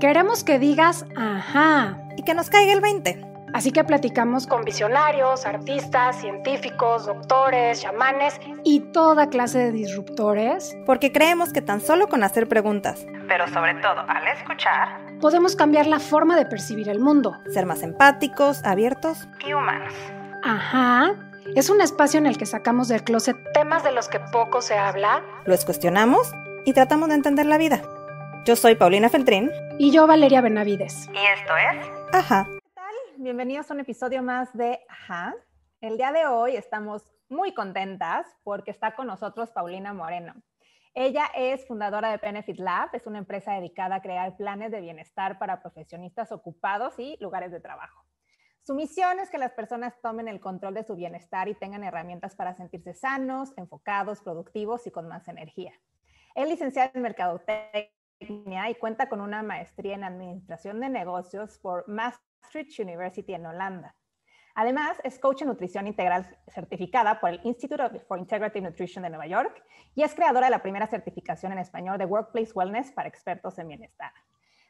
Queremos que digas, ajá. Y que nos caiga el 20. Así que platicamos con visionarios, artistas, científicos, doctores, chamanes y toda clase de disruptores. Porque creemos que tan solo con hacer preguntas, pero sobre todo al escuchar, podemos cambiar la forma de percibir el mundo. Ser más empáticos, abiertos y humanos. Ajá. Es un espacio en el que sacamos del closet temas de los que poco se habla. Los cuestionamos y tratamos de entender la vida. Yo soy Paulina Feltrín. Y yo, Valeria Benavides. Y esto es. Ajá. ¿Qué tal? Bienvenidos a un episodio más de Ajá. El día de hoy estamos muy contentas porque está con nosotros Paulina Moreno. Ella es fundadora de Benefit Lab, es una empresa dedicada a crear planes de bienestar para profesionistas ocupados y lugares de trabajo. Su misión es que las personas tomen el control de su bienestar y tengan herramientas para sentirse sanos, enfocados, productivos y con más energía. Es licenciada en Mercadotecnia y cuenta con una maestría en Administración de Negocios por Maastricht University en Holanda. Además, es coach en nutrición integral certificada por el Institute for Integrative Nutrition de Nueva York y es creadora de la primera certificación en español de Workplace Wellness para expertos en bienestar.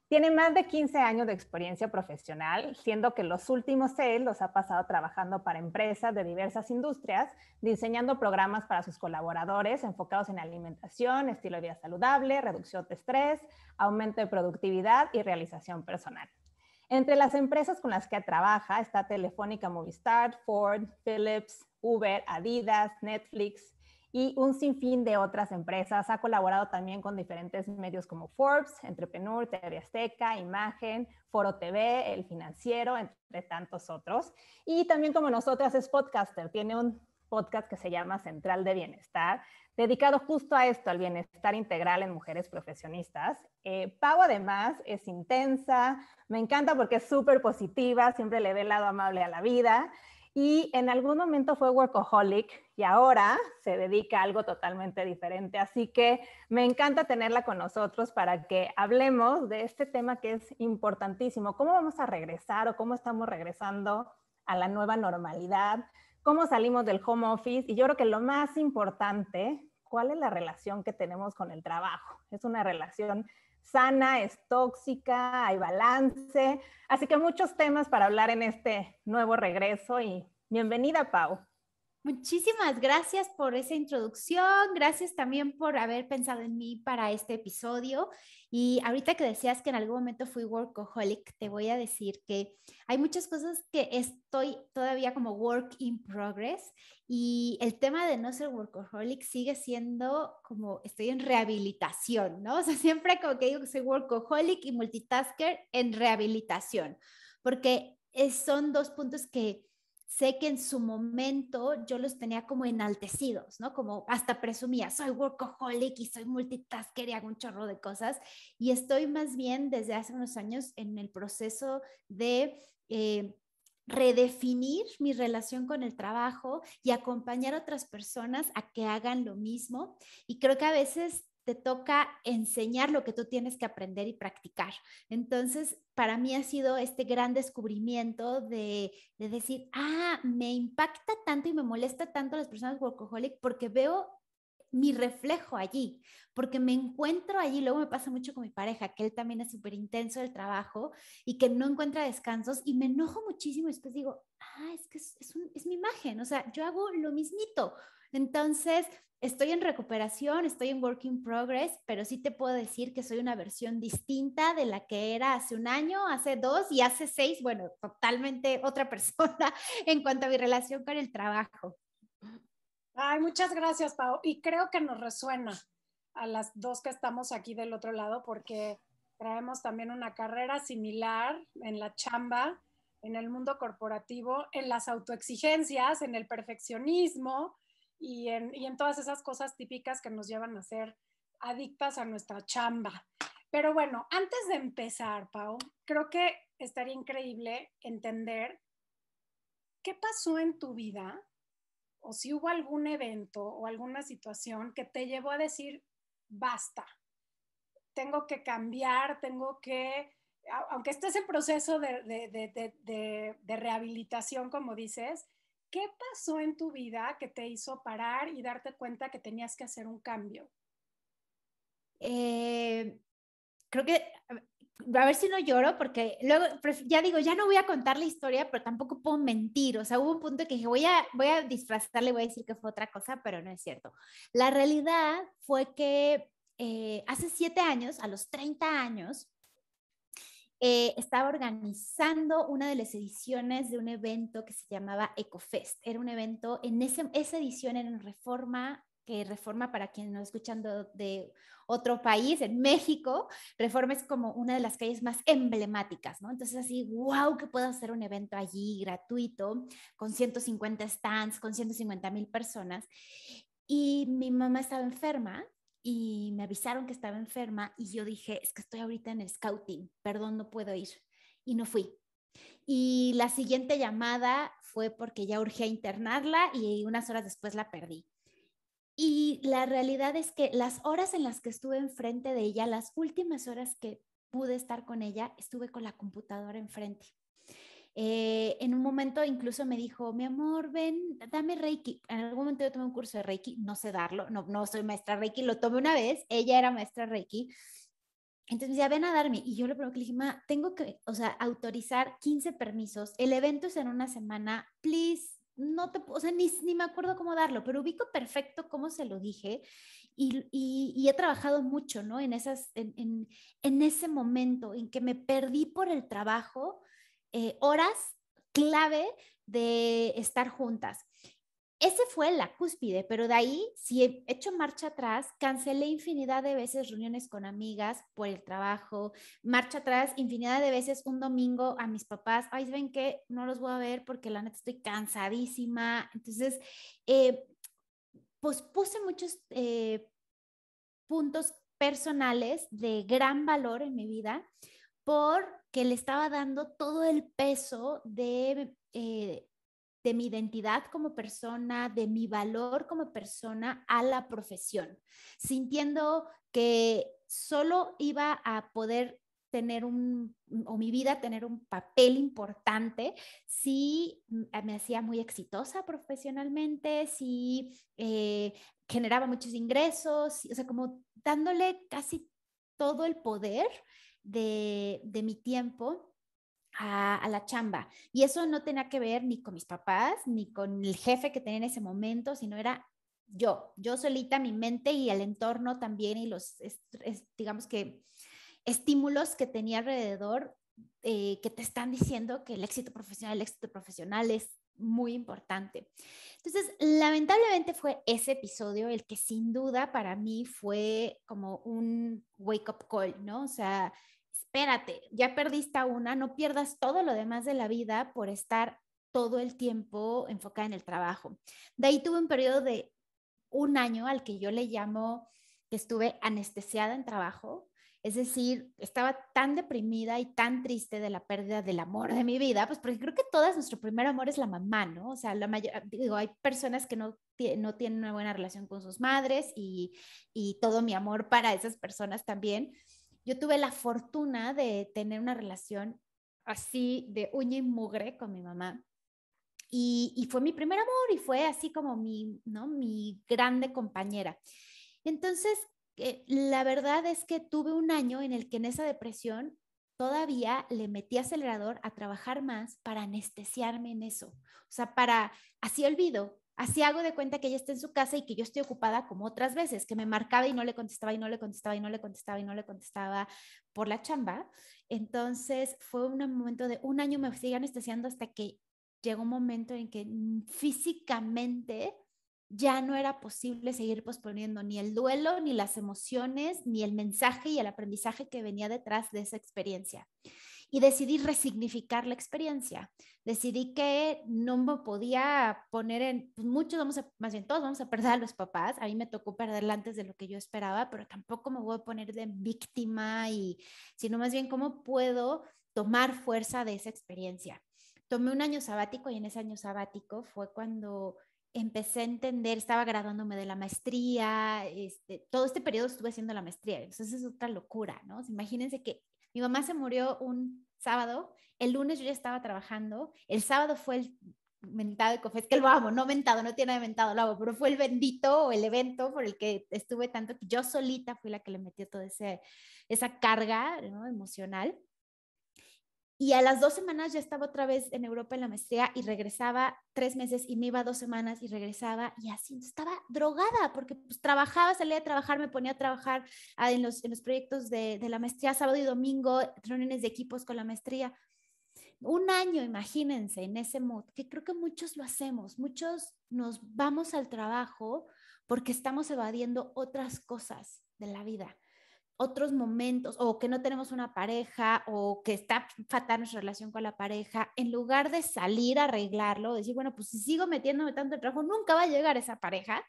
Tiene más de 15 años de experiencia profesional, siendo que los últimos seis los ha pasado trabajando para empresas de diversas industrias, diseñando programas para sus colaboradores enfocados en alimentación, estilo de vida saludable, reducción de estrés, aumento de productividad y realización personal. Entre las empresas con las que trabaja está Telefónica Movistar, Ford, Philips, Uber, Adidas, Netflix, y un sinfín de otras empresas. Ha colaborado también con diferentes medios como Forbes, Entrepreneur, TV Azteca, Imagen, Foro TV, El Financiero, entre tantos otros. Y también como nosotras es podcaster, tiene un podcast que se llama Central de Bienestar, dedicado justo a esto, al bienestar integral en mujeres profesionistas. Eh, pago además es intensa, me encanta porque es súper positiva, siempre le ve el lado amable a la vida y en algún momento fue workaholic y ahora se dedica a algo totalmente diferente. Así que me encanta tenerla con nosotros para que hablemos de este tema que es importantísimo. ¿Cómo vamos a regresar o cómo estamos regresando a la nueva normalidad? ¿Cómo salimos del home office? Y yo creo que lo más importante, ¿cuál es la relación que tenemos con el trabajo? Es una relación sana, es tóxica, hay balance. Así que muchos temas para hablar en este nuevo regreso y bienvenida, Pau. Muchísimas gracias por esa introducción, gracias también por haber pensado en mí para este episodio. Y ahorita que decías que en algún momento fui workaholic, te voy a decir que hay muchas cosas que estoy todavía como work in progress y el tema de no ser workaholic sigue siendo como estoy en rehabilitación, ¿no? O sea, siempre como que digo que soy workaholic y multitasker en rehabilitación, porque son dos puntos que sé que en su momento yo los tenía como enaltecidos, ¿no? Como hasta presumía, soy workaholic y soy multitasker y hago un chorro de cosas. Y estoy más bien desde hace unos años en el proceso de... Eh, redefinir mi relación con el trabajo y acompañar a otras personas a que hagan lo mismo. Y creo que a veces te toca enseñar lo que tú tienes que aprender y practicar. Entonces, para mí ha sido este gran descubrimiento de, decir, ah, me impacta tanto y me molesta tanto las personas workaholic porque veo mi reflejo allí, porque me encuentro allí, luego me pasa mucho con mi pareja, que él también es súper intenso del trabajo y que no encuentra descansos y me enojo muchísimo y después digo, ah, es que es mi imagen, o sea, yo hago lo mismito. Entonces, estoy en recuperación, estoy en work in progress, pero sí te puedo decir que soy una versión distinta de la que era hace un año, hace dos y hace seis, bueno, totalmente otra persona en cuanto a mi relación con el trabajo. Ay, muchas gracias, Pau. Y creo que nos resuena a las dos que estamos aquí del otro lado porque traemos también una carrera similar en la chamba, en el mundo corporativo, en las autoexigencias, en el perfeccionismo, y en, todas esas cosas típicas que nos llevan a ser adictas a nuestra chamba. Pero bueno, antes de empezar, Pau, creo que estaría increíble entender qué pasó en tu vida o si hubo algún evento o alguna situación que te llevó a decir, basta, tengo que cambiar, tengo que, aunque estés en proceso de rehabilitación, como dices, ¿Qué pasó en tu vida que te hizo parar y darte cuenta que tenías que hacer un cambio? Eh, creo que, a ver si no lloro, porque luego, pues, ya digo, ya no voy a contar la historia, pero tampoco puedo mentir. O sea, hubo un punto que dije, voy a, voy a disfrazarle, voy a decir que fue otra cosa, pero no es cierto. La realidad fue que eh, hace siete años, a los 30 años, eh, estaba organizando una de las ediciones de un evento que se llamaba EcoFest. Era un evento, en esa edición era en Reforma, que Reforma para quienes no escuchando de, de, otro país, en México, Reforma es como una de las calles más emblemáticas, ¿no? Entonces así, wow, que puedo hacer un evento allí gratuito, con 150 stands, con 150 mil personas. Y mi mamá estaba enferma y me avisaron que estaba enferma y yo dije, es que estoy ahorita en el scouting, perdón, no puedo ir. Y no fui. Y la siguiente llamada fue porque ya urgía internarla y unas horas después la perdí. Y la realidad es que las horas en las que estuve enfrente de ella, las últimas horas que pude estar con ella, estuve con la computadora enfrente. Eh, en un momento incluso me dijo, mi amor, ven, dame Reiki. En algún momento yo tomé un curso de Reiki, no sé darlo, no, no soy maestra Reiki, lo tomé una vez, ella era maestra Reiki. Entonces me decía, ven a darme. Y yo le pregunté, le dije, ma, tengo que, o sea, autorizar 15 permisos. El evento es en una semana, please, no te, o sea, ni, me acuerdo cómo darlo, pero ubico perfecto cómo se lo dije y, he trabajado mucho, ¿no? En, esas, en, en, ese momento en que me perdí por el trabajo eh, horas clave de estar juntas. Ese fue la cúspide, pero de ahí, si he hecho marcha atrás, cancelé infinidad de veces reuniones con amigas por el trabajo, marcha atrás infinidad de veces un domingo a mis papás, ay, ven que no los voy a ver porque la neta estoy cansadísima. Entonces, eh, pues puse muchos eh, puntos personales de gran valor en mi vida porque le estaba dando todo el peso de, eh, de mi identidad como persona, de mi valor como persona a la profesión, sintiendo que solo iba a poder tener un, o mi vida tener un papel importante, si me hacía muy exitosa profesionalmente, si eh, generaba muchos ingresos, o sea, como dándole casi todo el poder de, mi tiempo a, la chamba. Y eso no tenía que ver ni con mis papás, ni con el jefe que tenía en ese momento, sino era yo, yo solita, mi mente y el entorno también y los, digamos que, estímulos que tenía alrededor eh, que te están diciendo que el éxito profesional, el éxito profesional es muy importante. Entonces, lamentablemente fue ese episodio el que sin duda para mí fue como un wake up call, ¿no? O sea, espérate, ya perdiste una, no pierdas todo lo demás de la vida por estar todo el tiempo enfocada en el trabajo. De ahí tuve un periodo de un año al que yo le llamo que estuve anestesiada en trabajo, es decir, estaba tan deprimida y tan triste de la pérdida del amor de mi vida, pues porque creo que todas nuestro primer amor es la mamá, ¿no? O sea, la digo, hay personas que no, no tienen una buena relación con sus madres y, y todo mi amor para esas personas también. Yo tuve la fortuna de tener una relación así de uña y mugre con mi mamá. Y, fue mi primer amor y fue así como mi, ¿no? mi grande compañera. Entonces, eh, la verdad es que tuve un año en el que en esa depresión todavía le metí acelerador a trabajar más para anestesiarme en eso, o sea, para así olvido Así hago de cuenta que ella está en su casa y que yo estoy ocupada como otras veces, que me marcaba y no le contestaba y no le contestaba y no le contestaba y no le contestaba por la chamba. Entonces fue un momento de un año me sigue anestesiando hasta que llegó un momento en que físicamente ya no era posible seguir posponiendo ni el duelo, ni las emociones, ni el mensaje y el aprendizaje que venía detrás de esa experiencia y decidí resignificar la experiencia. Decidí que no me podía poner en, pues, muchos vamos más bien todos vamos a perder a los papás, a mí me tocó perderla antes de lo que yo esperaba, pero tampoco me voy a poner de víctima y, sino más bien cómo puedo tomar fuerza de esa experiencia. Tomé un año sabático y en ese año sabático fue cuando empecé a entender, estaba graduándome de la maestría, este, todo este periodo estuve haciendo la maestría, entonces es otra locura, ¿no? Imagínense que mi mamá se murió un sábado, el lunes yo ya estaba trabajando, el sábado fue el mentado de que lo amo, no mentado, no tiene mentado, lo amo, pero fue el bendito el evento por el que estuve tanto, yo solita fui la que le metió toda esa carga emocional. Y a las dos semanas ya estaba otra vez en Europa en la maestría y regresaba tres meses y me iba dos semanas y regresaba y así estaba drogada porque pues, trabajaba, salía a trabajar, me ponía a trabajar ah, en, los, proyectos de, de la maestría sábado y domingo, reuniones de equipos con la maestría. Un año, imagínense, en ese mood, que creo que muchos lo hacemos, muchos nos vamos al trabajo porque estamos evadiendo otras cosas de la vida otros momentos o que no tenemos una pareja o que está fatal nuestra relación con la pareja, en lugar de salir a arreglarlo, decir, bueno, pues si sigo metiéndome tanto en trabajo, nunca va a llegar esa pareja,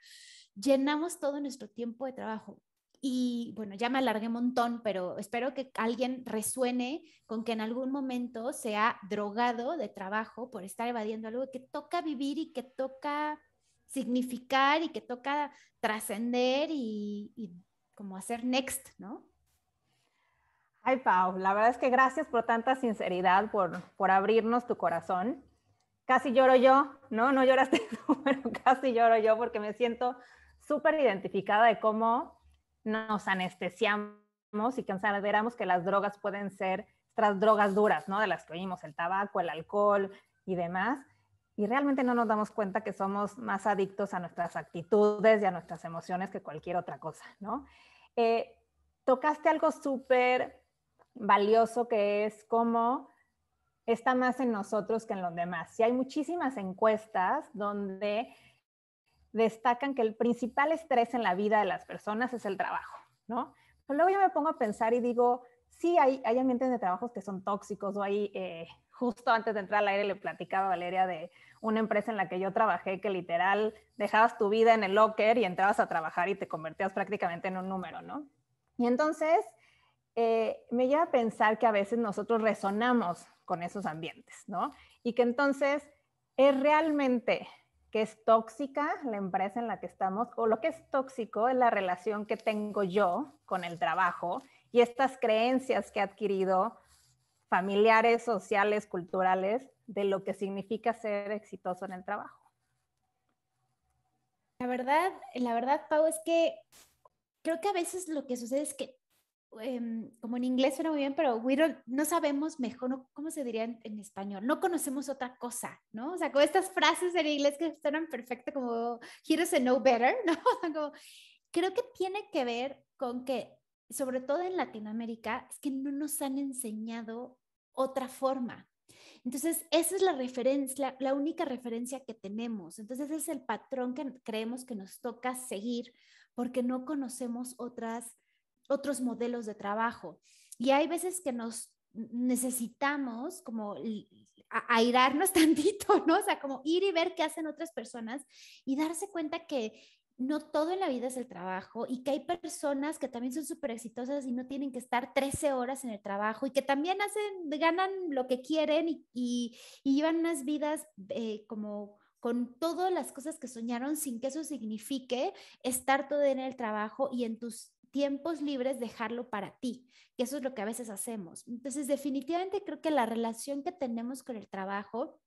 llenamos todo nuestro tiempo de trabajo. Y bueno, ya me alargué un montón, pero espero que alguien resuene con que en algún momento se ha drogado de trabajo por estar evadiendo algo que toca vivir y que toca significar y que toca trascender y, y como hacer next, ¿no? Ay, Pau, la verdad es que gracias por tanta sinceridad, por, abrirnos tu corazón. Casi lloro yo, ¿no? No lloraste tú, pero casi lloro yo porque me siento súper identificada de cómo nos anestesiamos y que consideramos que las drogas pueden ser estas drogas duras, ¿no? De las que oímos, el tabaco, el alcohol y demás y realmente no nos damos cuenta que somos más adictos a nuestras actitudes y a nuestras emociones que cualquier otra cosa, ¿no? Eh, tocaste algo súper valioso que es cómo está más en nosotros que en los demás. Y hay muchísimas encuestas donde destacan que el principal estrés en la vida de las personas es el trabajo, ¿no? Pero luego yo me pongo a pensar y digo, sí, hay, hay ambientes de trabajo que son tóxicos o hay, eh, justo antes de entrar al aire le platicaba a Valeria de, una empresa en la que yo trabajé que literal dejabas tu vida en el locker y entrabas a trabajar y te convertías prácticamente en un número, ¿no? Y entonces eh, me lleva a pensar que a veces nosotros resonamos con esos ambientes, ¿no? Y que entonces es realmente que es tóxica la empresa en la que estamos o lo que es tóxico es la relación que tengo yo con el trabajo y estas creencias que he adquirido familiares, sociales, culturales, de lo que significa ser exitoso en el trabajo. La verdad, la verdad, Pau, es que creo que a veces lo que sucede es que, em, como en inglés suena muy bien, pero we no sabemos mejor, ¿cómo se diría en, español? No conocemos otra cosa, ¿no? O sea, con estas frases en inglés que suenan perfectas como he doesn't know better, ¿no? Como, creo que tiene que ver con que, sobre todo en Latinoamérica, es que no nos han enseñado otra forma, entonces, esa es la referencia, la, única referencia que tenemos. Entonces, es el patrón que creemos que nos toca seguir porque no conocemos otras, otros modelos de trabajo. Y hay veces que nos necesitamos como airarnos tantito, ¿no? O sea, como ir y ver qué hacen otras personas y darse cuenta que no todo en la vida es el trabajo y que hay personas que también son súper exitosas y no tienen que estar 13 horas en el trabajo y que también hacen, ganan lo que quieren y, llevan unas vidas eh, como con todas las cosas que soñaron sin que eso signifique estar todo en el trabajo y en tus tiempos libres dejarlo para ti, que eso es lo que a veces hacemos. Entonces, definitivamente creo que la relación que tenemos con el trabajo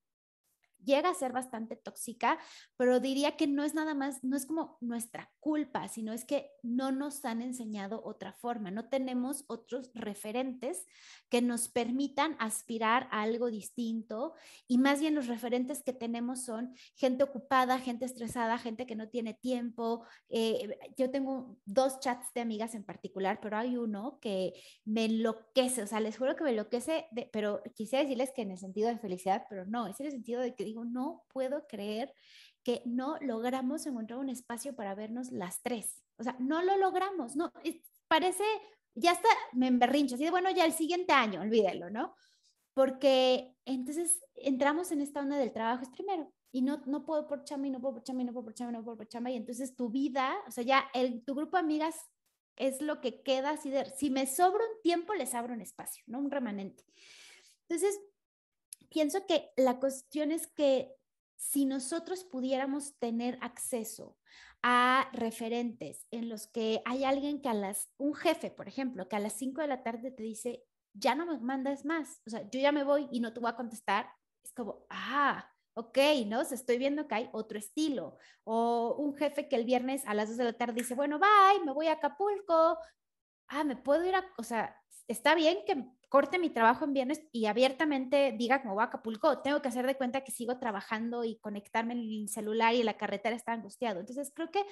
llega a ser bastante tóxica, pero diría que no es nada más, no es como nuestra culpa, sino es que no nos han enseñado otra forma, no tenemos otros referentes que nos permitan aspirar a algo distinto y más bien los referentes que tenemos son gente ocupada, gente estresada, gente que no tiene tiempo. Eh, yo tengo dos chats de amigas en particular, pero hay uno que me enloquece, o sea, les juro que me enloquece, pero quisiera decirles que en el sentido de felicidad, pero no, es en el sentido de que digo, no puedo creer que no logramos encontrar un espacio para vernos las tres. O sea, no lo logramos, no, parece, ya está, me emberrincho, así de bueno, ya el siguiente año, olvídelo, ¿no? Porque entonces entramos en esta onda del trabajo es primero, y no, no puedo por chamba no puedo por chamba no puedo por chamba y no puedo por chamba y entonces tu vida, o sea, ya el, tu grupo de amigas es lo que queda así de, si me sobra un tiempo les abro un espacio, ¿no? Un remanente. Entonces, pienso que la cuestión es que si nosotros pudiéramos tener acceso a referentes en los que hay alguien que a las, un jefe, por ejemplo, que a las 5 de la tarde te dice, ya no me mandas más, o sea, yo ya me voy y no te voy a contestar, es como, ah, ok, ¿no? O sea, estoy viendo que hay otro estilo. O un jefe que el viernes a las 2 de la tarde dice, bueno, bye, me voy a Acapulco, ah, me puedo ir a, o sea, está bien que corte mi trabajo en viernes y abiertamente diga como voy a Acapulco, tengo que hacer de cuenta que sigo trabajando y conectarme en el celular y la carretera está angustiado. Entonces creo que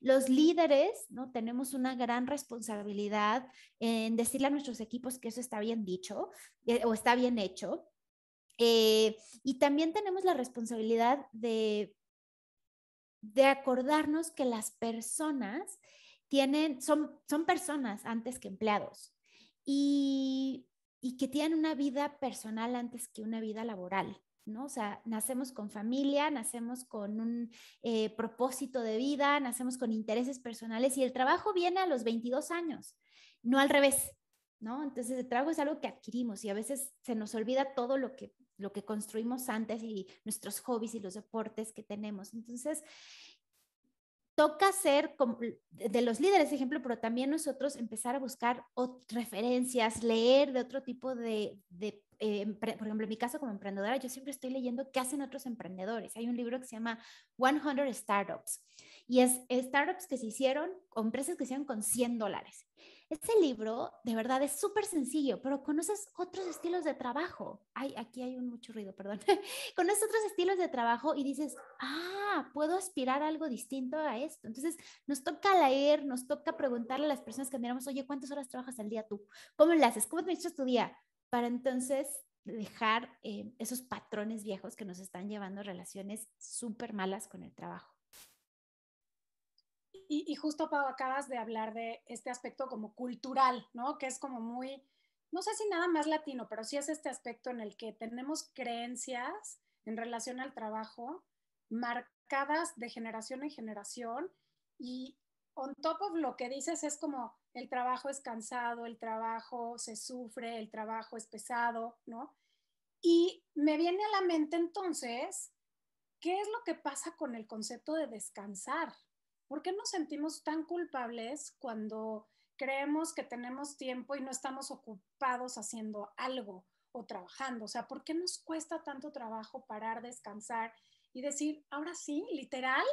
los líderes, ¿no? Tenemos una gran responsabilidad en decirle a nuestros equipos que eso está bien dicho eh, o está bien hecho. Eh, y también tenemos la responsabilidad de, de acordarnos que las personas tienen, son, son personas antes que empleados. Y y que tienen una vida personal antes que una vida laboral. ¿no? O sea, nacemos con familia, nacemos con un eh, propósito de vida, nacemos con intereses personales y el trabajo viene a los 22 años, no al revés, ¿no? Entonces el trabajo es algo que adquirimos y a veces se nos olvida todo lo que, lo que construimos antes y nuestros hobbies y los deportes que tenemos. Entonces, toca ser de los líderes, ejemplo, pero también nosotros empezar a buscar referencias, leer de otro tipo de, eh, por ejemplo, en mi caso como emprendedora, yo siempre estoy leyendo qué hacen otros emprendedores. Hay un libro que se llama 100 Startups y es startups que se hicieron empresas que se hicieron con 100 dólares. Este libro, de verdad, es súper sencillo, pero conoces otros estilos de trabajo. Ay, aquí hay un mucho ruido, perdón. conoces otros estilos de trabajo y dices, ah, puedo aspirar a algo distinto a esto. Entonces, nos toca leer, nos toca preguntarle a las personas que miramos, oye, ¿cuántas horas trabajas al día tú? ¿Cómo lo haces? ¿Cómo administras tu día? Para entonces dejar eh, esos patrones viejos que nos están llevando relaciones súper malas con el trabajo y, justo, Pau, acabas de hablar de este aspecto como cultural, ¿no? Que es como muy, no sé si nada más latino, pero sí es este aspecto en el que tenemos creencias en relación al trabajo marcadas de generación en generación y on top of lo que dices es como el trabajo es cansado, el trabajo se sufre, el trabajo es pesado, ¿no? Y me viene a la mente entonces, ¿qué es lo que pasa con el concepto de descansar? ¿Por qué nos sentimos tan culpables cuando creemos que tenemos tiempo y no estamos ocupados haciendo algo o trabajando? O sea, ¿por qué nos cuesta tanto trabajo parar, descansar y decir, ahora sí, literal,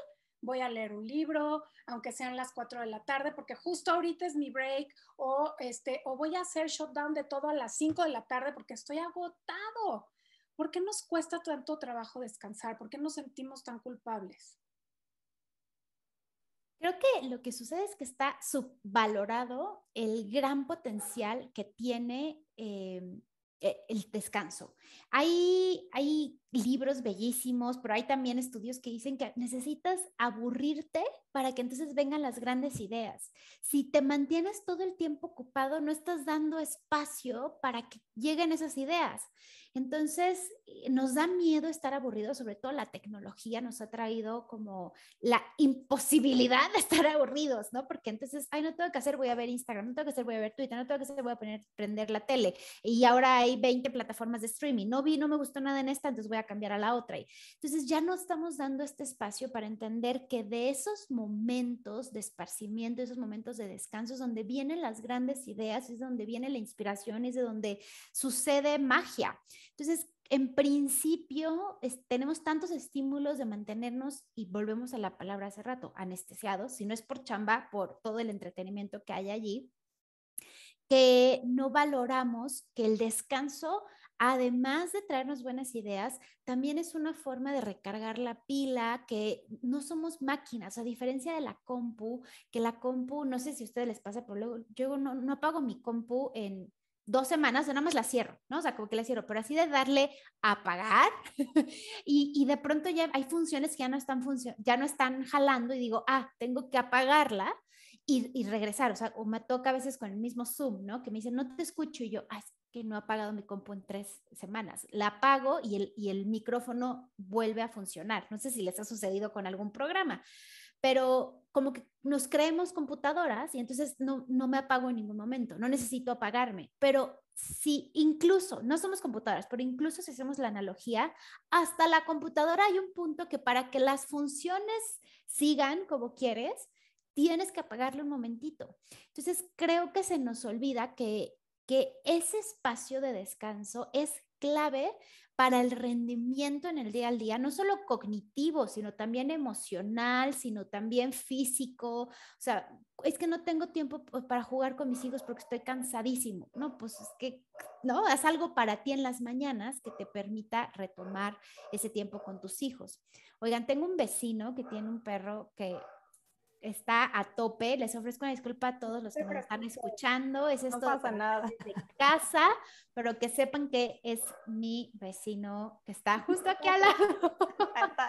voy a leer un libro, aunque sean las 4 de la tarde, porque justo ahorita es mi break, o, este, o voy a hacer shutdown de todo a las 5 de la tarde porque estoy agotado. ¿Por qué nos cuesta tanto trabajo descansar? ¿Por qué nos sentimos tan culpables? Creo que lo que sucede es que está subvalorado el gran potencial que tiene em, e, el descanso. Hay, hay libros bellísimos, pero hay también estudios que dicen que necesitas aburrirte para que entonces vengan las grandes ideas. Si te mantienes todo el tiempo ocupado, no estás dando espacio para que lleguen esas ideas. Entonces, eh, nos da miedo estar aburridos, sobre todo la tecnología nos ha traído como la imposibilidad de estar aburridos, ¿no? Porque entonces, ay, no tengo que hacer, voy a ver Instagram, no tengo que hacer, voy a ver Twitter, no tengo que hacer, voy a poner, prender la tele. Y ahora hay 20 plataformas de streaming. No vi, no me gustó nada en esta, entonces voy a cambiar a la otra. Entonces ya no estamos dando este espacio para entender que de esos momentos de esparcimiento, esos momentos de descanso, es donde vienen las grandes ideas, es donde viene la inspiración, es de donde sucede magia. Entonces, en principio tenemos tantos estímulos de mantenernos y volvemos a la palabra hace rato, anestesiados, si no es por chamba, por todo el entretenimiento que hay allí, que no valoramos que el descanso además de traernos buenas ideas, también es una forma de recargar la pila, que no somos máquinas, a diferencia de la compu, que la compu, no sé si a ustedes les pasa, pero luego yo no, no apago mi compu en dos semanas, nada más la cierro, ¿no? O sea, como que la cierro, pero así de darle a apagar y, de pronto ya hay funciones que ya no están ya no están jalando y digo, ah, tengo que apagarla y, regresar, o sea, o me toca a veces con el mismo Zoom, ¿no? Que me dicen, no te escucho y yo, ah, no ha apagado mi compu en tres semanas. La apago y el, el micrófono vuelve a funcionar. No sé si les ha sucedido con algún programa, pero como que nos creemos computadoras y entonces no, no me apago en ningún momento, no necesito apagarme, pero si incluso, no somos computadoras, pero incluso si hacemos la analogía, hasta la computadora hay un punto que para que las funciones sigan como quieres, tienes que apagarle un momentito. Entonces, creo que se nos olvida que que ese espacio de descanso es clave para el rendimiento en el día al día, no solo cognitivo, sino también emocional, sino también físico. O sea, es que no tengo tiempo pues, para jugar con mis hijos porque estoy cansadísimo. No, pues es que, ¿no? Haz algo para ti en las mañanas que te permita retomar ese tiempo con tus hijos. Oigan, tengo un vecino que tiene un perro que está a tope. Les ofrezco una disculpa a todos los que me están escuchando. Es esto no pasa nada. de casa, pero que sepan que es mi vecino que está justo aquí al lado.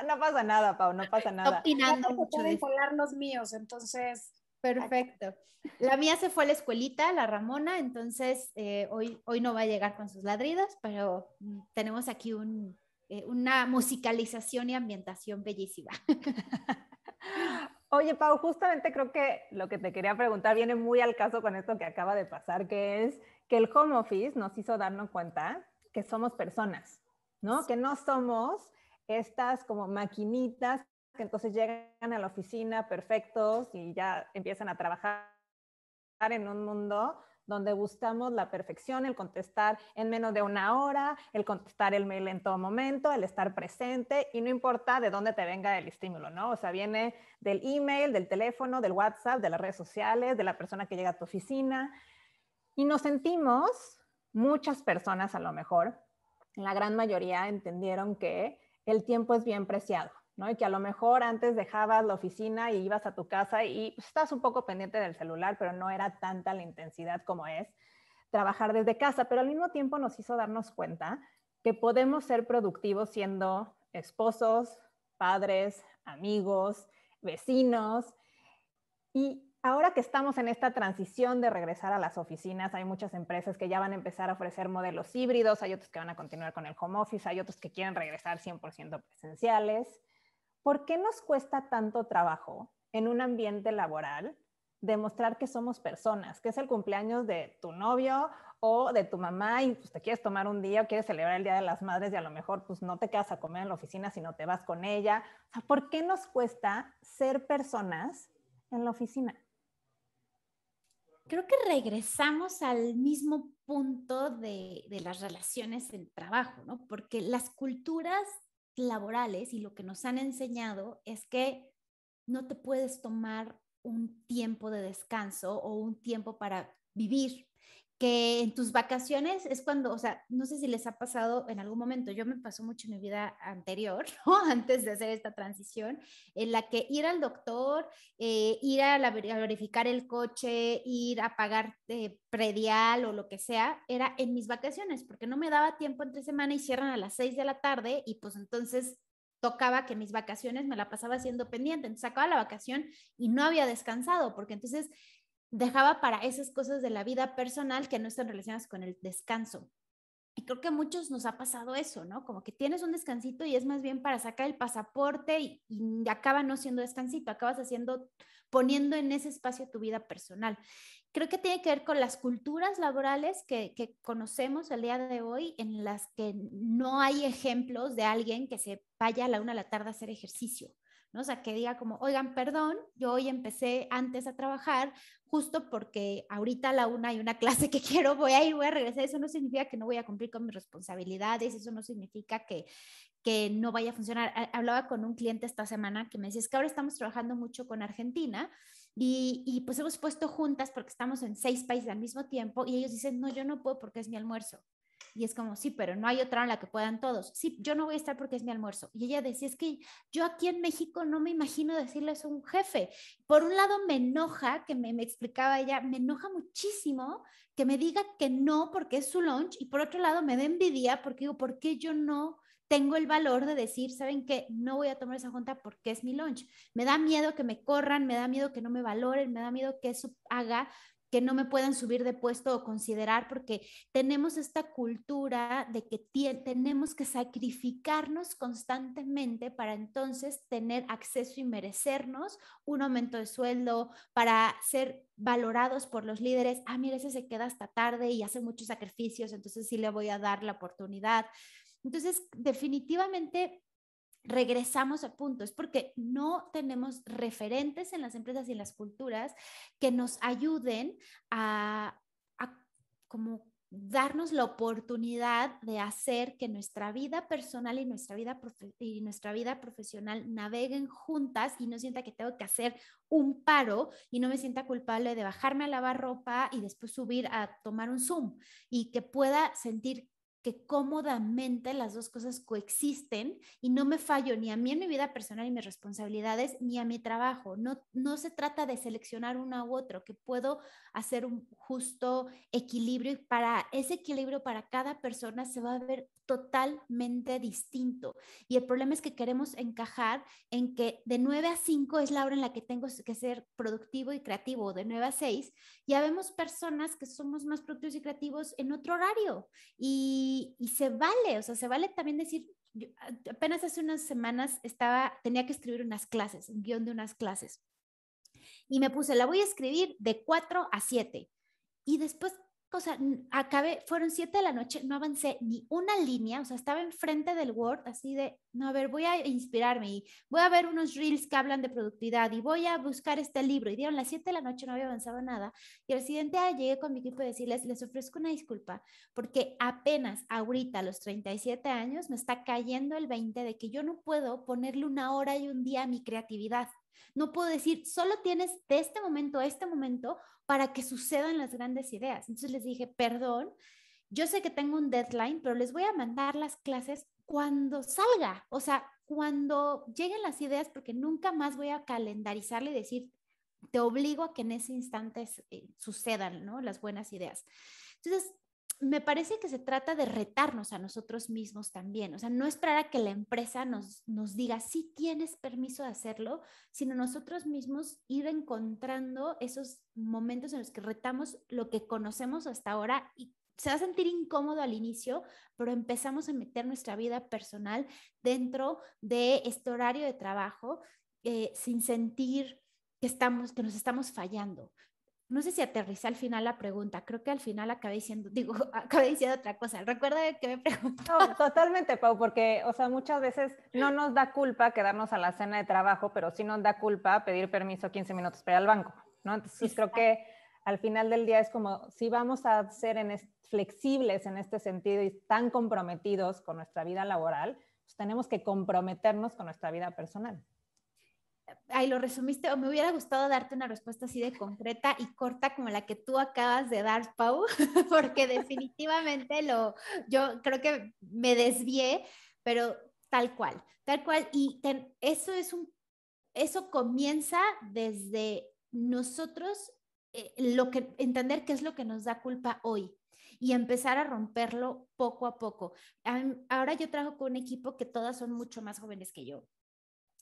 No pasa nada, Pau, no pasa nada. Opinando no, mucho de los míos, entonces. Perfecto. La mía se fue a la escuelita, la Ramona, entonces eh, hoy, hoy no va a llegar con sus ladridos, pero mm, tenemos aquí eh, una musicalización y ambientación bellísima. Oye, Pau, justamente creo que lo que te quería preguntar viene muy al caso con esto que acaba de pasar, que es que el home office nos hizo darnos cuenta que somos personas, ¿no? Que no somos estas como maquinitas que entonces llegan a la oficina perfectos y ya empiezan a trabajar en un mundo donde buscamos la perfección, el contestar en menos de una hora, el contestar el mail en todo momento, el estar presente y no importa de dónde te venga el estímulo, ¿no? O sea, viene del email, del teléfono, del WhatsApp, de las redes sociales, de la persona que llega a tu oficina. Y nos sentimos, muchas personas a lo mejor, la gran mayoría entendieron que el tiempo es bien preciado y que a lo mejor antes dejabas la oficina y ibas a tu casa y pues, estás un poco pendiente del celular, pero no era tanta la intensidad como es trabajar desde casa, pero al mismo tiempo nos hizo darnos cuenta que podemos ser productivos siendo esposos, padres, amigos, vecinos. Y ahora que estamos en esta transición de regresar a las oficinas, hay muchas empresas que ya van a empezar a ofrecer modelos híbridos, hay otros que van a continuar con el home office, hay otros que quieren regresar 100% presenciales. ¿por qué nos cuesta tanto trabajo en un ambiente laboral demostrar que somos personas? Que es el cumpleaños de tu novio o de tu mamá y pues te quieres tomar un día o quieres celebrar el Día de las Madres y a lo mejor pues no te quedas a comer en la oficina sino te vas con ella. O ¿por qué nos cuesta ser personas en la oficina? Creo que regresamos al mismo punto de, las relaciones en trabajo, ¿no? Porque las culturas laborales y lo que nos han enseñado es que no te puedes tomar un tiempo de descanso o un tiempo para vivir, que en tus vacaciones es cuando, o sea, no sé si les ha pasado en algún momento, yo me pasó mucho en mi vida anterior, ¿no? antes de hacer esta transición, en la que ir al doctor, eh, ir a, la, verificar el coche, ir a pagar eh, predial o lo que sea, era en mis vacaciones, porque no me daba tiempo entre semana y cierran a las 6 de la tarde y pues entonces tocaba que mis vacaciones me la pasaba haciendo pendiente, entonces acababa la vacación y no había descansado, porque entonces dejaba para esas cosas de la vida personal que no están relacionadas con el descanso. Y creo que a muchos nos ha pasado eso, ¿no? Como que tienes un descansito y es más bien para sacar el pasaporte y, acaba no siendo descansito, acabas haciendo, poniendo en ese espacio tu vida personal. Creo que tiene que ver con las culturas laborales que, que conocemos el día de hoy, en las que no hay ejemplos de alguien que se vaya a la una a la tarde a hacer ejercicio o sea, que diga como, oigan, perdón, yo hoy empecé antes a trabajar justo porque ahorita a la una hay una clase que quiero, voy a ir, voy a regresar. Eso no significa que no voy a cumplir con mis responsabilidades, eso no significa que, no vaya a funcionar. Hablaba con un cliente esta semana que me decía, es que ahora estamos trabajando mucho con Argentina y, y pues hemos puesto juntas porque estamos en seis países al mismo tiempo y ellos dicen, no, yo no puedo porque es mi almuerzo. Y es como, sí, pero no hay otra en la que puedan todos. Sí, yo no voy a estar porque es mi almuerzo. Y ella decía, es que yo aquí en México no me imagino decirles a un jefe. Por un lado me enoja, que me, me explicaba ella, me enoja muchísimo que me diga que no porque es su lunch. Y por otro lado me da envidia porque digo, ¿por qué yo no? tengo el valor de decir, ¿saben qué? No voy a tomar esa junta porque es mi lunch. Me da miedo que me corran, me da miedo que no me valoren, me da miedo que eso haga que no me puedan subir de puesto o considerar porque tenemos esta cultura de que tenemos que sacrificarnos constantemente para entonces tener acceso y merecernos un aumento de sueldo, para ser valorados por los líderes. Ah, mira, ese se queda hasta tarde y hace muchos sacrificios, entonces sí le voy a dar la oportunidad. Entonces, definitivamente regresamos a puntos, porque no tenemos referentes en las empresas y en las culturas que nos ayuden a, como darnos la oportunidad de hacer que nuestra vida personal y nuestra vida, y nuestra vida profesional naveguen juntas y no sienta que tengo que hacer un paro y no me sienta culpable de bajarme a lavar ropa y después subir a tomar un Zoom y que pueda sentir que cómodamente las dos cosas coexisten y no me fallo ni a mí en mi vida personal y mis responsabilidades, ni a mi trabajo. No, no se trata de seleccionar una u otro, que puedo hacer un justo equilibrio y para ese equilibrio para cada persona se va a ver totalmente distinto. Y el problema es que queremos encajar en que de 9 a 5 es la hora en la que tengo que ser productivo y creativo, de 9 a 6. Ya vemos personas que somos más productivos y creativos en otro horario y, y se vale, o sea, se vale también decir, apenas hace unas semanas estaba, tenía que escribir unas clases, un guión de unas clases. Y me puse, la voy a escribir de 4 a 7. Y después o sea, acabé, fueron siete de la noche, no avancé ni una línea, o sea, estaba enfrente del Word, así de, no, a ver, voy a inspirarme y voy a ver unos reels que hablan de productividad y voy a buscar este libro. Y dieron las siete de la noche, no había avanzado nada. Y al siguiente día llegué con mi equipo a decirles, les ofrezco una disculpa, porque apenas ahorita, a los 37 años, me está cayendo el 20 de que yo no puedo ponerle una hora y un día a mi creatividad. No puedo decir, solo tienes de este momento a este momento para que sucedan las grandes ideas. Entonces les dije, perdón, yo sé que tengo un deadline, pero les voy a mandar las clases cuando salga, o sea, cuando lleguen las ideas, porque nunca más voy a calendarizarle y decir, te obligo a que en ese instante eh, sucedan, ¿no? Las buenas ideas. Entonces, me parece que se trata de retarnos a nosotros mismos también, o sea, no esperar a que la empresa nos, diga si tienes permiso de hacerlo, sino nosotros mismos ir encontrando esos momentos en los que retamos lo que conocemos hasta ahora y se va a sentir incómodo al inicio, pero empezamos a meter nuestra vida personal dentro de este horario de trabajo eh, sin sentir que estamos, que nos estamos fallando, no sé si aterriza al final la pregunta, creo que al final acabé diciendo, digo, acabé diciendo otra cosa, recuerda que me preguntó. totalmente, Pau, porque, o sea, muchas veces no nos da culpa quedarnos a la cena de trabajo, pero sí nos da culpa pedir permiso 15 minutos para ir al banco, ¿no? Entonces, creo que al final del día es como, si vamos a ser flexibles en este sentido y tan comprometidos con nuestra vida laboral, pues tenemos que comprometernos con nuestra vida personal. Ay, lo resumiste, o me hubiera gustado darte una respuesta así de concreta y corta como la que tú acabas de dar, Pau, porque definitivamente lo, yo creo que me desvié, pero tal cual, tal cual. Y eso es un, eso comienza desde nosotros, eh, lo que, entender qué es lo que nos da culpa hoy, y empezar a romperlo poco a poco. Ahora yo trabajo con un equipo que todas son mucho más jóvenes que yo.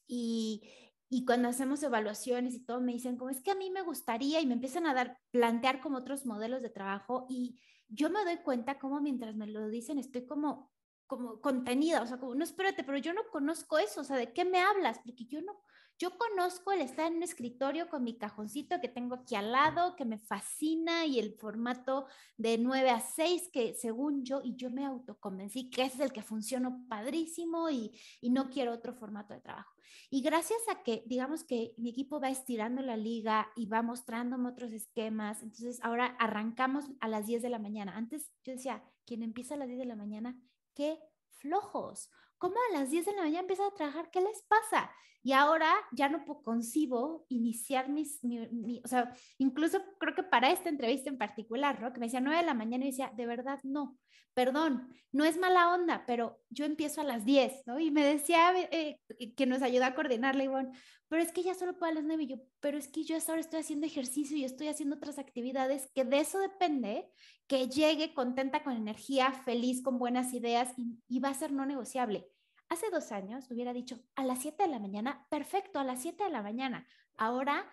Y, y cuando hacemos evaluaciones y todo, me dicen como es que a mí me gustaría y me empiezan a dar, plantear como otros modelos de trabajo y yo me doy cuenta como mientras me lo dicen estoy como, como contenida, o sea, como no espérate, pero yo no conozco eso, o sea, ¿de qué me hablas? Porque yo no, yo conozco el estar en un escritorio con mi cajoncito que tengo aquí al lado, que me fascina, y el formato de 9 a 6, que según yo, y yo me autoconvencí que es el que funcionó padrísimo y, y no quiero otro formato de trabajo. Y gracias a que, digamos que mi equipo va estirando la liga y va mostrándome otros esquemas, entonces ahora arrancamos a las 10 de la mañana. Antes yo decía, quien empieza a las 10 de la mañana, qué flojos. ¿Cómo a las 10 de la mañana empieza a trabajar? ¿Qué les pasa? Y ahora ya no concibo iniciar mis, o sea, incluso creo que para esta entrevista en particular, ¿no? Que me decía 9 de la mañana y decía, de verdad no, perdón, no es mala onda, pero yo empiezo a las 10, ¿no? Y me decía eh, eh, que nos ayuda a coordinar, Ivonne, pero es que ya solo puedo a las 9 y yo, pero es que yo ahora estoy haciendo ejercicio y estoy haciendo otras actividades que de eso depende que llegue contenta con energía, feliz, con buenas ideas y va a ser no negociable. Hace dos años hubiera dicho a las 7 de la mañana, perfecto, a las 7 de la mañana. Ahora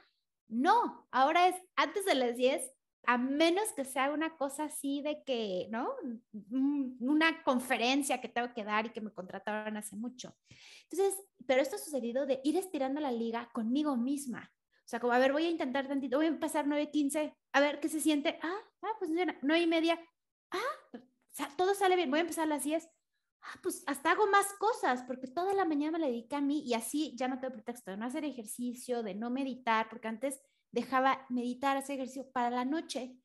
no, ahora es antes de las 10, a menos que sea una cosa así de que, ¿no? Mm, una conferencia que tengo que dar y que me contrataron hace mucho. Entonces, pero esto ha sucedido de ir estirando la liga conmigo misma. O sea, como, a ver, voy a intentar tantito, voy a empezar 9.15, a ver qué se siente. Ah, ah pues no 9 y media. Ah, todo sale bien, voy a empezar a las 10. Ah, pues hasta hago más cosas porque toda la mañana me la dediqué a mí y así ya no tengo pretexto de no hacer ejercicio, de no meditar, porque antes dejaba meditar, hacer ejercicio para la noche,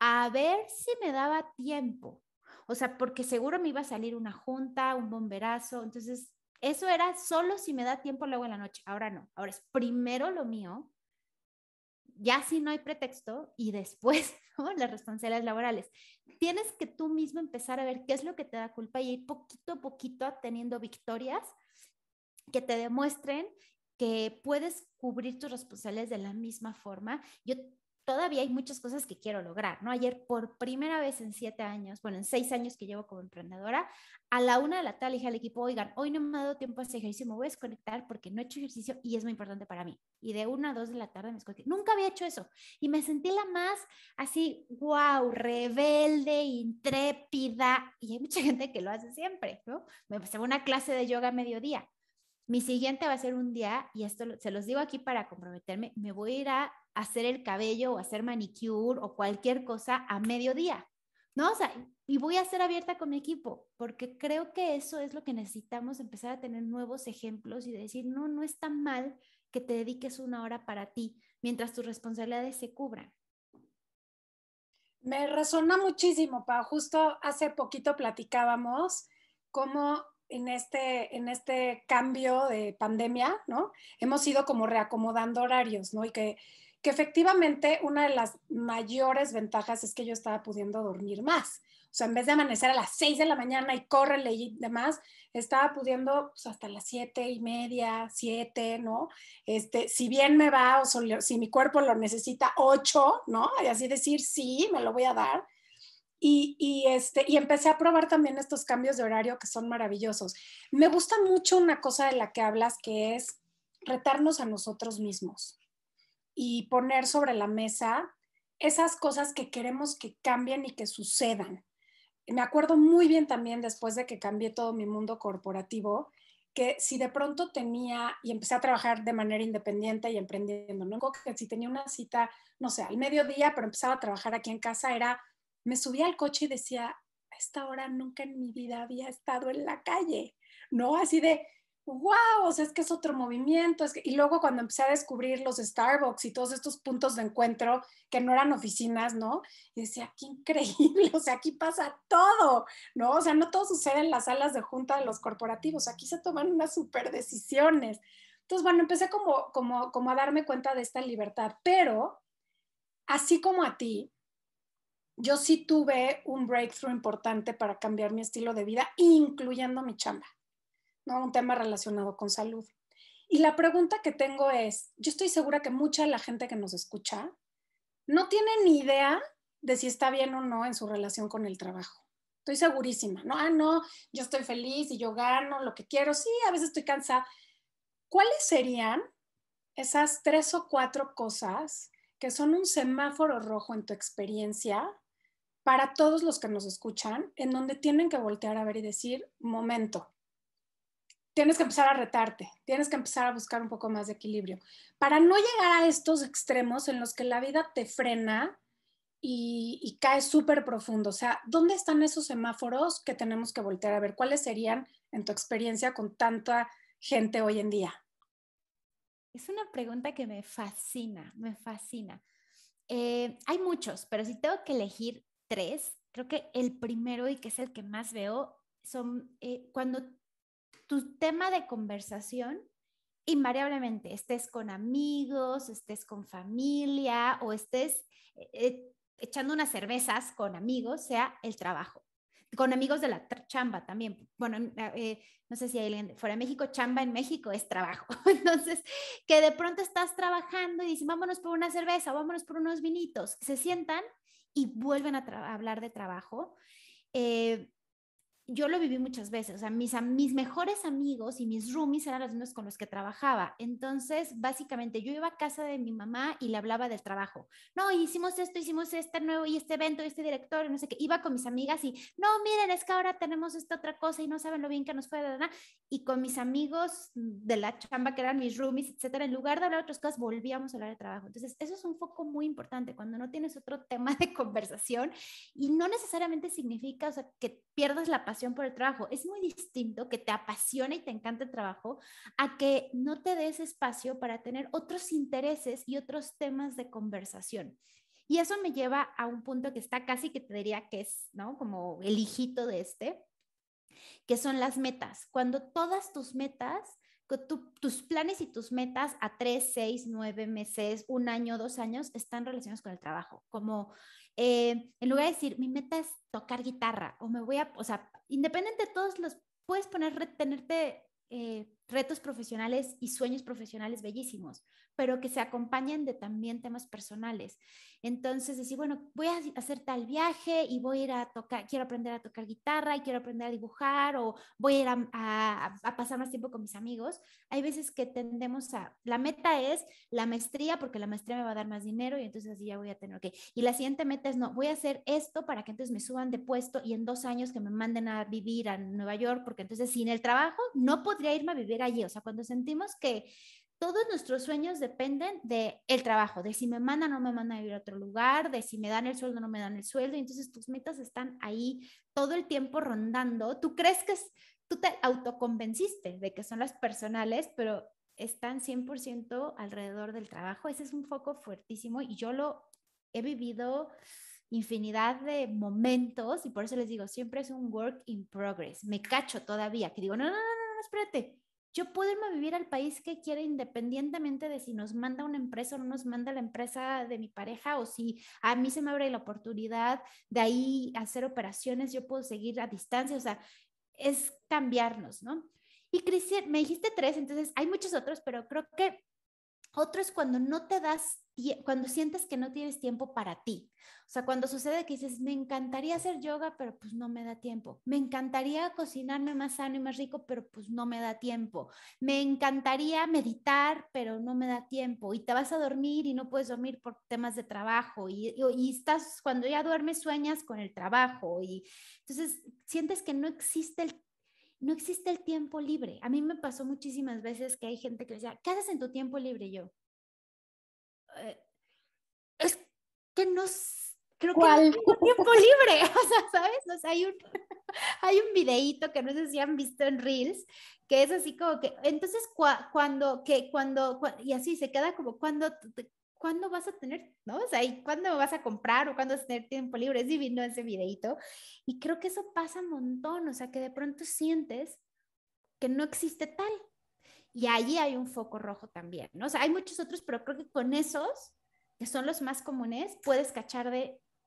a ver si me daba tiempo. O sea, porque seguro me iba a salir una junta, un bomberazo. Entonces, eso era solo si me da tiempo luego en la noche. Ahora no. Ahora es primero lo mío ya si no hay pretexto y después las responsabilidades laborales. Tienes que tú mismo empezar a ver qué es lo que te da culpa y ir poquito a poquito teniendo victorias que te demuestren que puedes cubrir tus responsabilidades de la misma forma. Yo todavía hay muchas cosas que quiero lograr, ¿no? Ayer por primera vez en siete años, bueno, en seis años que llevo como emprendedora, a la una de la tarde dije al equipo, oigan, hoy no me ha dado tiempo a hacer ejercicio, me voy a desconectar porque no he hecho ejercicio y es muy importante para mí. Y de una a dos de la tarde me desconecté. Nunca había hecho eso y me sentí la más así, wow, rebelde, intrépida. Y hay mucha gente que lo hace siempre, ¿no? Me pasé una clase de yoga a mediodía. Mi siguiente va a ser un día, y esto se los digo aquí para comprometerme, me voy a ir a hacer el cabello o hacer manicure o cualquier cosa a mediodía, ¿no? O sea, y voy a ser abierta con mi equipo, porque creo que eso es lo que necesitamos, empezar a tener nuevos ejemplos y decir, no, no es tan mal que te dediques una hora para ti, mientras tus responsabilidades se cubran. Me resuena muchísimo, pa, Justo hace poquito platicábamos cómo en este, en este cambio de pandemia, ¿no? Hemos ido como reacomodando horarios, ¿no? Y que que efectivamente una de las mayores ventajas es que yo estaba pudiendo dormir más. O sea, en vez de amanecer a las 6 de la mañana y córrele y demás, estaba pudiendo pues, hasta las siete y media, siete, ¿no? Este, si bien me va o si mi cuerpo lo necesita, 8, ¿no? Y así decir, sí, me lo voy a dar. Y, y, este, y empecé a probar también estos cambios de horario que son maravillosos. Me gusta mucho una cosa de la que hablas, que es retarnos a nosotros mismos y poner sobre la mesa esas cosas que queremos que cambien y que sucedan. Me acuerdo muy bien también después de que cambié todo mi mundo corporativo, que si de pronto tenía y empecé a trabajar de manera independiente y emprendiendo, ¿no? que si tenía una cita, no sé, al mediodía, pero empezaba a trabajar aquí en casa, era, me subía al coche y decía, a esta hora nunca en mi vida había estado en la calle, ¿no? Así de, wow, o sea, es que es otro movimiento. Es que... Y luego cuando empecé a descubrir los Starbucks y todos estos puntos de encuentro que no eran oficinas, ¿no? Y decía, qué increíble, o sea, aquí pasa todo, ¿no? O sea, no todo sucede en las salas de junta de los corporativos, aquí se toman unas super decisiones. Entonces, bueno, empecé como, como, como a darme cuenta de esta libertad, pero así como a ti, yo sí tuve un breakthrough importante para cambiar mi estilo de vida, incluyendo mi chamba. Un tema relacionado con salud. Y la pregunta que tengo es, yo estoy segura que mucha de la gente que nos escucha no tiene ni idea de si está bien o no en su relación con el trabajo. Estoy segurísima, ¿no? Ah, no, yo estoy feliz y yo gano lo que quiero. Sí, a veces estoy cansada. ¿Cuáles serían esas tres o cuatro cosas que son un semáforo rojo en tu experiencia para todos los que nos escuchan, en donde tienen que voltear a ver y decir, momento, tienes que empezar a retarte, tienes que empezar a buscar un poco más de equilibrio, para no llegar a estos extremos en los que la vida te frena y, cae súper profundo. O sea, ¿dónde están esos semáforos que tenemos que voltear a ver? ¿Cuáles serían en tu experiencia con tanta gente hoy en día? Es una pregunta que me fascina, me fascina. Eh, hay muchos, pero si tengo que elegir tres, creo que el primero y que es el que más veo son eh, cuando tu tema de conversación invariablemente estés con amigos, estés con familia o estés eh, eh, echando unas cervezas con amigos, sea el trabajo. Con amigos de la chamba también. Bueno, eh, no sé si hay alguien fuera de México, chamba en México es trabajo. Entonces, que de pronto estás trabajando y dices vámonos por una cerveza, vámonos por unos vinitos. Se sientan y vuelven a, hablar de trabajo. Eh, yo lo viví muchas veces, o sea, mis, mis mejores amigos y mis roomies eran los mismos con los que trabajaba. Entonces, básicamente, yo iba a casa de mi mamá y le hablaba del trabajo. No, hicimos esto, hicimos este nuevo y este evento y este director, no sé qué. Iba con mis amigas y, no, miren, es que ahora tenemos esta otra cosa y no saben lo bien que nos fue, nada Y con mis amigos de la chamba, que eran mis roomies, etcétera, en lugar de hablar de otras cosas, volvíamos a hablar de trabajo. Entonces, eso es un foco muy importante cuando no tienes otro tema de conversación y no necesariamente significa, o sea, que pierdas la pasión por el trabajo. Es muy distinto que te apasione y te encante el trabajo a que no te des espacio para tener otros intereses y otros temas de conversación. Y eso me lleva a un punto que está casi que te diría que es, ¿no? Como el hijito de este, que son las metas. Cuando todas tus metas tus planes y tus metas a tres, seis, nueve meses, un año, dos años están relacionados con el trabajo. Como eh, en lugar de decir, mi meta es tocar guitarra o me voy a, o sea, independiente de todos los, puedes poner, retenerte eh, retos profesionales y sueños profesionales bellísimos, pero que se acompañen de también temas personales. Entonces, decir, bueno, voy a hacer tal viaje y voy a ir a tocar, quiero aprender a tocar guitarra y quiero aprender a dibujar o voy a ir a, pasar más tiempo con mis amigos. Hay veces que tendemos a, la meta es la maestría porque la maestría me va a dar más dinero y entonces así ya voy a tener que, y la siguiente meta es, no, voy a hacer esto para que entonces me suban de puesto y en dos años que me manden a vivir a Nueva York porque entonces sin el trabajo no podría irme a vivir allí. O sea, cuando sentimos que todos nuestros sueños dependen del el trabajo, de si me mandan o no me mandan a ir a otro lugar, de si me dan el sueldo o no me dan el sueldo. entonces tus metas están ahí todo el tiempo rondando. Tú crees que es, tú te autoconvenciste de que son las personales, pero están 100% alrededor del trabajo. Ese es un foco fuertísimo y yo lo he vivido infinidad de momentos y por eso les digo, siempre es un work in progress. Me cacho todavía, que digo, no, no, no, no, espérate, yo puedo irme a vivir al país que quiera independientemente de si nos manda una empresa o no nos manda la empresa de mi pareja o si a mí se me abre la oportunidad de ahí hacer operaciones, yo puedo seguir a distancia, o sea, es cambiarnos, ¿no? Y Cristian, me dijiste tres, entonces hay muchos otros, pero creo que otro es cuando no te das, cuando sientes que no tienes tiempo para ti. O sea, cuando sucede que dices, me encantaría hacer yoga, pero pues no me da tiempo. Me encantaría cocinarme más sano y más rico, pero pues no me da tiempo. Me encantaría meditar, pero no me da tiempo. Y te vas a dormir y no puedes dormir por temas de trabajo. Y, estás, cuando ya duermes, sueñas con el trabajo. Y entonces sientes que no existe el no existe el tiempo libre. A mí me pasó muchísimas veces que hay gente que decía, ¿qué haces en tu tiempo libre? yo, eh, es que no creo que no tiempo libre. O sea, ¿sabes? hay un, hay un videíto que no sé si han visto en Reels, que es así como que, entonces cuando, que cuando, y así se queda como cuando, ¿cuándo vas a tener, no? O sea, ¿y ¿cuándo vas a comprar o cuándo vas a tener tiempo libre? Es divino ese videito. Y creo que eso pasa un montón, o sea, que de pronto sientes que no existe tal. Y allí hay un foco rojo también, ¿no? O sea, hay muchos otros, pero creo que con esos, que son los más comunes, puedes cachar de,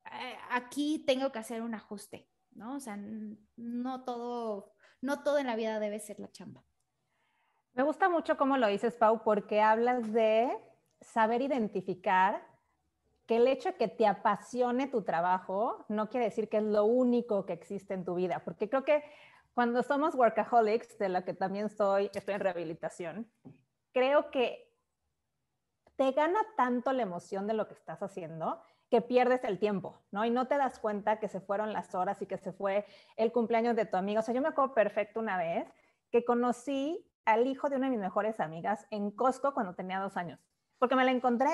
eh, aquí tengo que hacer un ajuste, ¿no? O sea, no todo, no todo en la vida debe ser la chamba. Me gusta mucho cómo lo dices, Pau, porque hablas de saber identificar que el hecho de que te apasione tu trabajo no quiere decir que es lo único que existe en tu vida, porque creo que cuando somos workaholics, de la que también soy, estoy en rehabilitación, creo que te gana tanto la emoción de lo que estás haciendo que pierdes el tiempo, ¿no? Y no te das cuenta que se fueron las horas y que se fue el cumpleaños de tu amigo. O sea, yo me acuerdo perfecto una vez que conocí al hijo de una de mis mejores amigas en Costco cuando tenía dos años porque me la encontré.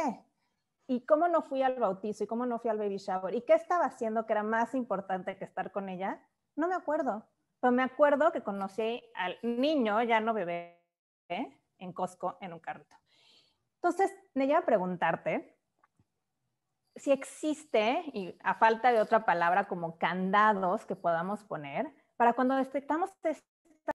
¿Y cómo no fui al bautizo? ¿Y cómo no fui al baby shower? ¿Y qué estaba haciendo que era más importante que estar con ella? No me acuerdo. Pero me acuerdo que conocí al niño, ya no bebé, en Costco, en un carrito. Entonces, me lleva a preguntarte si existe, y a falta de otra palabra, como candados que podamos poner para cuando detectamos